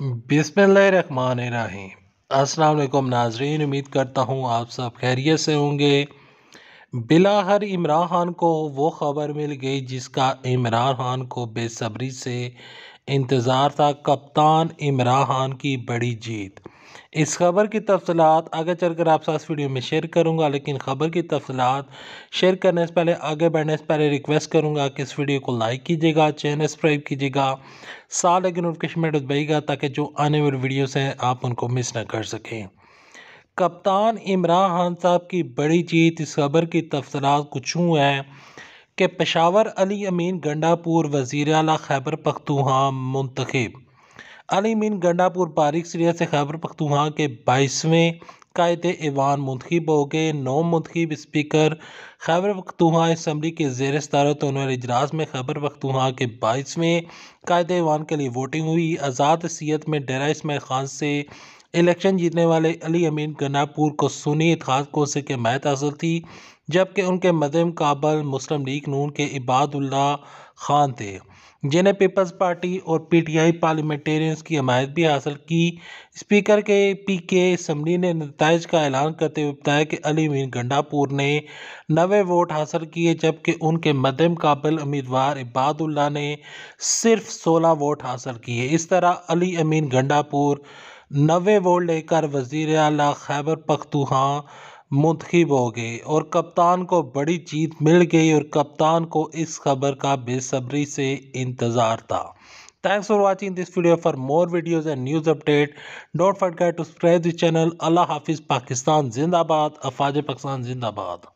बिसमीम अस्सलाम नाजरीन उम्मीद करता हूँ आप सब खैरियत से होंगे बिला हर इमरान खान को वो ख़बर मिल गई जिसका इमरान खान को बेसब्री से इंतज़ार था कप्तान इमरान खान की बड़ी जीत इस खबर की तफसलत आगे चल कर आप साथ वीडियो में शेयर करूँगा लेकिन ख़बर की तफसलत शेयर करने से पहले आगे बढ़ने से पहले रिक्वेस्ट करूँगा कि इस वीडियो को लाइक कीजिएगा चैनल सब्सक्राइब कीजिएगा साथ लगे नोटिफिकेशन में दबाइएगा ताकि जो आने वाली वीडियोस हैं आप उनको मिस ना कर सकें कप्तान इमरान खान साहब की बड़ी जीत इस खबर की तफसलत कुछ यूँ है कि पेशावर अली अमीन गंडापुर वज़ी अला खैबर पख्तूहाँ मुंतखब अली मिन गंडापुर पारिक सीरिया से खैबर पख्तूहा के बाईसवें कायद ईवान मुंतखब हो गए नौ मुंतखब स्पीकर खैबर पख्तूहा इसम्बली के जेर सदारत तो होने वाले इजलास में खैबर पख्तूहा के बाईसवें कायद ईवान के लिए वोटिंग हुई आज़ाद सीत में डेरा इसमाइल खान से इलेक्शन जीतने वाले अली अमीन गनापुर को सुनीत खास से के मैत हासिल थी जबकि उनके मदम काबल मुस्लिम लीग नून के इबादुल्ला खान थे जिन्हें पीपल्स पार्टी और पी टी आई पार्लियामेंटेरियंस की हमायत भी हासिल की स्पीकर के पी के इसम्बली ने नतज का ऐलान करते हुए बताया कि अली मीन गंडापुर ने नवे वोट हासिल किए जबकि उनके मदम काबिल उम्मीदवार इबादुल्ला ने सिर्फ सोलह वोट हासिल किए इस तरह अली अमीन गंडापुर नवे वो लेकर वजीर अला खैबर पखतूहा मुंतखब हो गए और कप्तान को बड़ी जीत मिल गई और कप्तान को इस खबर का बेसब्री से इंतज़ार था thanks for watching this video for more videos and news update don't forget to spread the channel अल्लाह हाफिज़ पाकिस्तान जिंदाबाद अफाज पाकिस्तान जिंदाबाद